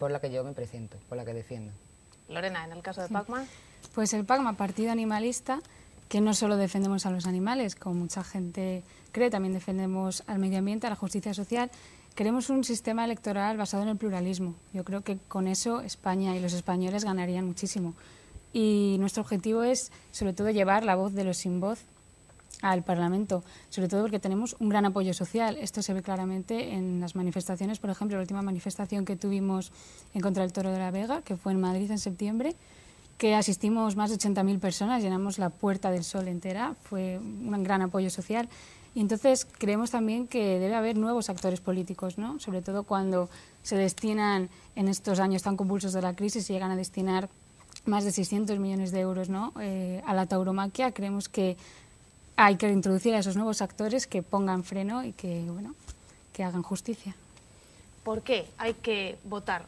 por la que yo me presento, por la que defiendo. Lorena, en el caso de PACMA. Pues el PACMA, Partido Animalista, que no solo defendemos a los animales, como mucha gente cree, también defendemos al medio ambiente, a la justicia social. Queremos un sistema electoral basado en el pluralismo. Yo creo que con eso España y los españoles ganarían muchísimo. Y nuestro objetivo es, sobre todo, llevar la voz de los sin voz al Parlamento, sobre todo porque tenemos un gran apoyo social. Esto se ve claramente en las manifestaciones, por ejemplo, la última manifestación que tuvimos en contra del Toro de la Vega, que fue en Madrid en septiembre, que asistimos más de 80.000 personas, llenamos la Puerta del Sol entera, fue un gran apoyo social. Y entonces creemos también que debe haber nuevos actores políticos, ¿no? sobre todo cuando se destinan en estos años tan convulsos de la crisis y llegan a destinar más de 600 millones de euros ¿no? Eh, a la tauromaquia. Creemos que hay que introducir a esos nuevos actores que pongan freno y que, bueno, que hagan justicia. ¿Por qué hay que votar?